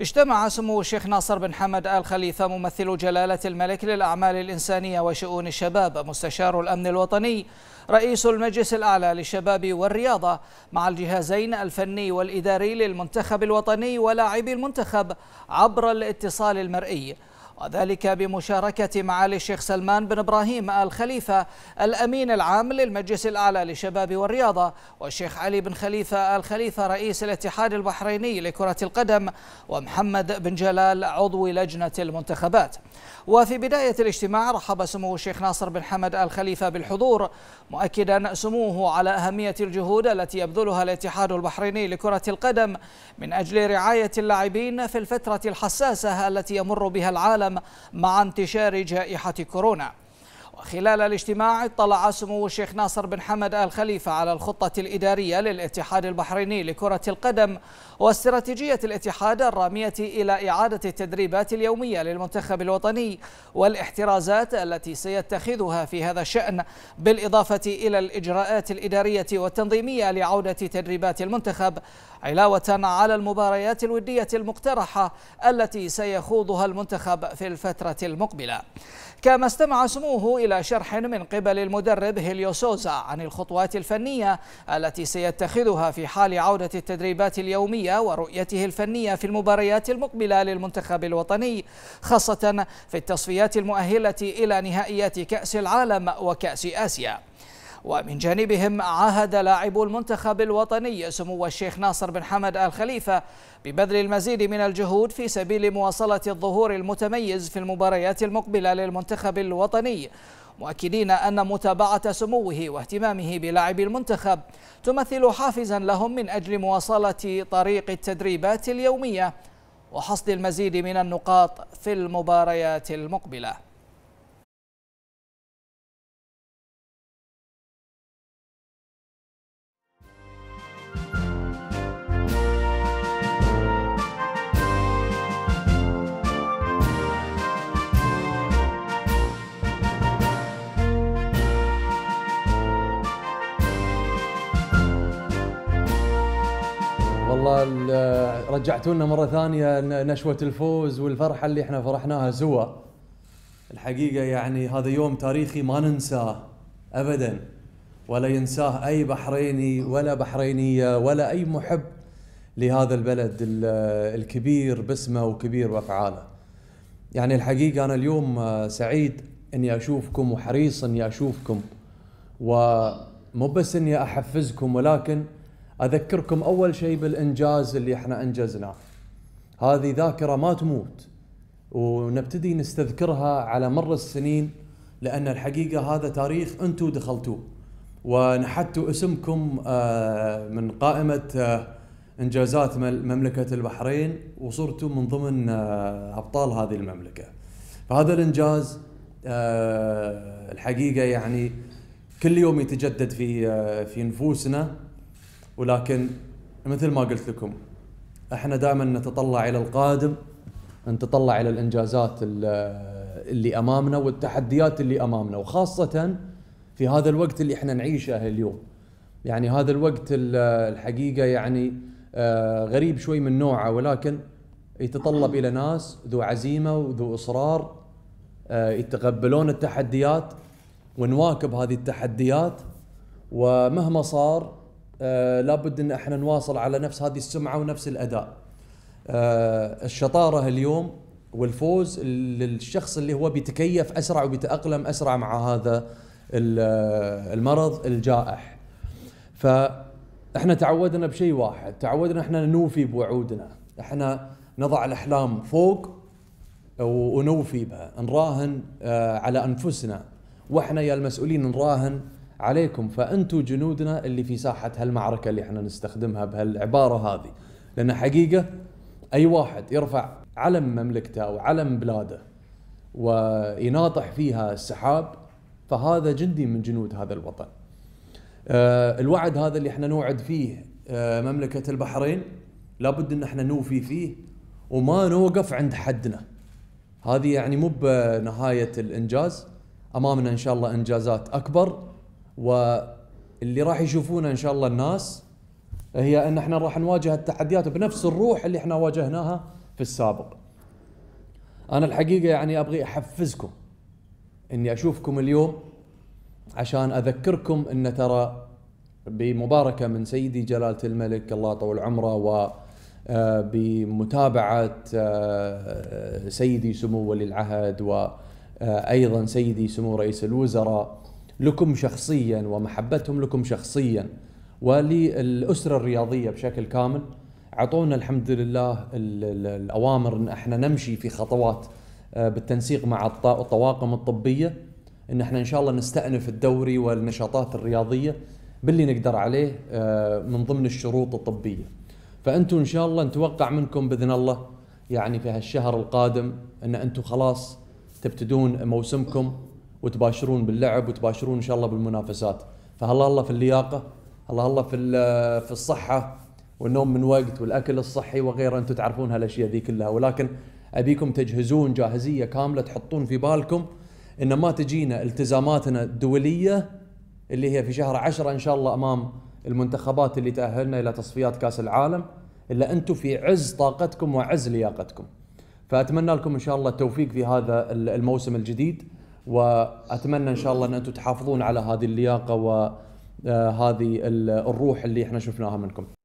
اجتمع سمو الشيخ ناصر بن حمد آل خليفة ممثل جلالة الملك للأعمال الإنسانية وشؤون الشباب مستشار الأمن الوطني رئيس المجلس الأعلى للشباب والرياضة مع الجهازين الفني والإداري للمنتخب الوطني ولاعبي المنتخب عبر الاتصال المرئي وذلك بمشاركة معالي الشيخ سلمان بن إبراهيم الخليفة الأمين العام للمجلس الأعلى للشباب والرياضة والشيخ علي بن خليفة الخليفة رئيس الاتحاد البحريني لكرة القدم ومحمد بن جلال عضو لجنة المنتخبات وفي بداية الاجتماع رحب سمو الشيخ ناصر بن حمد الخليفة بالحضور مؤكدا سموه على أهمية الجهود التي يبذلها الاتحاد البحريني لكرة القدم من أجل رعاية اللاعبين في الفترة الحساسة التي يمر بها العالم العالم مع انتشار جائحة كورونا وخلال الاجتماع اطلع سمو الشيخ ناصر بن حمد آل خليفة على الخطة الإدارية للاتحاد البحريني لكرة القدم واستراتيجية الاتحاد الرامية إلى إعادة التدريبات اليومية للمنتخب الوطني والاحترازات التي سيتخذها في هذا الشأن بالإضافة إلى الإجراءات الإدارية والتنظيمية لعودة تدريبات المنتخب علاوة على المباريات الودية المقترحة التي سيخوضها المنتخب في الفترة المقبلة كما استمع سموه إلى إلى شرح من قبل المدرب هيليو سوزا عن الخطوات الفنية التي سيتخذها في حال عودة التدريبات اليومية ورؤيته الفنية في المباريات المقبلة للمنتخب الوطني خاصة في التصفيات المؤهلة إلى نهائيات كأس العالم وكأس آسيا ومن جانبهم عهد لاعبو المنتخب الوطني سمو الشيخ ناصر بن حمد آل خليفة ببذل المزيد من الجهود في سبيل مواصلة الظهور المتميز في المباريات المقبلة للمنتخب الوطني مؤكدين أن متابعة سموه واهتمامه بلاعب المنتخب تمثل حافزا لهم من أجل مواصلة طريق التدريبات اليومية وحصد المزيد من النقاط في المباريات المقبله والله رجعتوا لنا مره ثانيه نشوه الفوز والفرحه اللي احنا فرحناها سوا الحقيقه يعني هذا يوم تاريخي ما ننساه ابدا ولا ينساه اي بحريني ولا بحرينيه ولا اي محب لهذا البلد الكبير باسمه وكبير بافعاله يعني الحقيقه انا اليوم آه، سعيد اني اشوفكم وحريص اني اشوفكم ومو بس اني احفزكم ولكن اذكركم اول شيء بالانجاز اللي احنا انجزناه. هذه ذاكره ما تموت ونبتدي نستذكرها على مر السنين لان الحقيقه هذا تاريخ انتم دخلتوه ونحتوا اسمكم آه، من قائمه آه، انجازات مملكه البحرين وصرتوا من ضمن آه، ابطال هذه المملكه. فهذا الانجاز الحقيقه يعني كل يوم يتجدد في في نفوسنا ولكن مثل ما قلت لكم احنا دائما نتطلع الى القادم نتطلع الى الانجازات اللي امامنا والتحديات اللي امامنا وخاصه في هذا الوقت اللي احنا نعيشه اليوم يعني هذا الوقت الحقيقه يعني آه، غريب شوي من نوعه ولكن يتطلب الى ناس ذو عزيمه وذو اصرار آه، يتقبلون التحديات ونواكب هذه التحديات ومهما صار آه، لابد ان احنا نواصل على نفس هذه السمعه ونفس الاداء. آه الشطاره اليوم والفوز للشخص اللي هو بيتكيف اسرع وبيتاقلم اسرع مع هذا آه، المرض الجائح. فاحنا تعودنا بشيء واحد، تعودنا احنا نوفي بوعودنا، احنا نضع الاحلام فوق ونوفي بها، نراهن آه، على انفسنا واحنا يا المسؤولين نراهن عليكم فانتم جنودنا اللي في ساحه هالمعركه اللي احنا نستخدمها بهالعباره هذه لان حقيقه اي واحد يرفع علم مملكته او علم بلاده ويناطح فيها السحاب فهذا جندي من جنود هذا الوطن. آه، الوعد هذا اللي احنا نوعد فيه آه، مملكه البحرين لابد ان احنا نوفي فيه وما نوقف عند حدنا. هذه يعني مو بنهايه الانجاز امامنا ان شاء الله انجازات اكبر واللي راح يشوفونه ان شاء الله الناس هي ان احنا راح نواجه التحديات بنفس الروح اللي احنا واجهناها في السابق. انا الحقيقه يعني ابغي احفزكم اني اشوفكم اليوم عشان اذكركم ان ترى بمباركه من سيدي جلاله الملك الله طول عمره و آه، بمتابعه آه، سيدي سمو ولي العهد وايضا آه، سيدي سمو رئيس الوزراء لكم شخصيا ومحبتهم لكم شخصيا وللأسرة الرياضية بشكل كامل عطونا الحمد لله الأوامر أن احنا نمشي في خطوات آه، بالتنسيق مع الطواقم الطبية أن احنا إن شاء الله نستأنف الدوري والنشاطات الرياضية باللي نقدر عليه آه، من ضمن الشروط الطبية فأنتم إن شاء الله نتوقع منكم بإذن الله يعني في هالشهر القادم أن أنتم خلاص تبتدون موسمكم وتباشرون باللعب وتباشرون ان شاء الله بالمنافسات فهلا الله في اللياقه هلا الله في في الصحه والنوم من وقت والاكل الصحي وغيره انتم تعرفون هالاشياء ذي كلها ولكن ابيكم تجهزون جاهزيه كامله تحطون في بالكم ان ما تجينا التزاماتنا الدوليه اللي هي في شهر عشرة ان شاء الله امام المنتخبات اللي تاهلنا الى تصفيات كاس العالم الا انتم في عز طاقتكم وعز لياقتكم. فاتمنى لكم ان شاء الله التوفيق في هذا الموسم الجديد. واتمنى ان شاء الله ان انتم تحافظون على هذه اللياقه وهذه آه، الروح اللي احنا شفناها منكم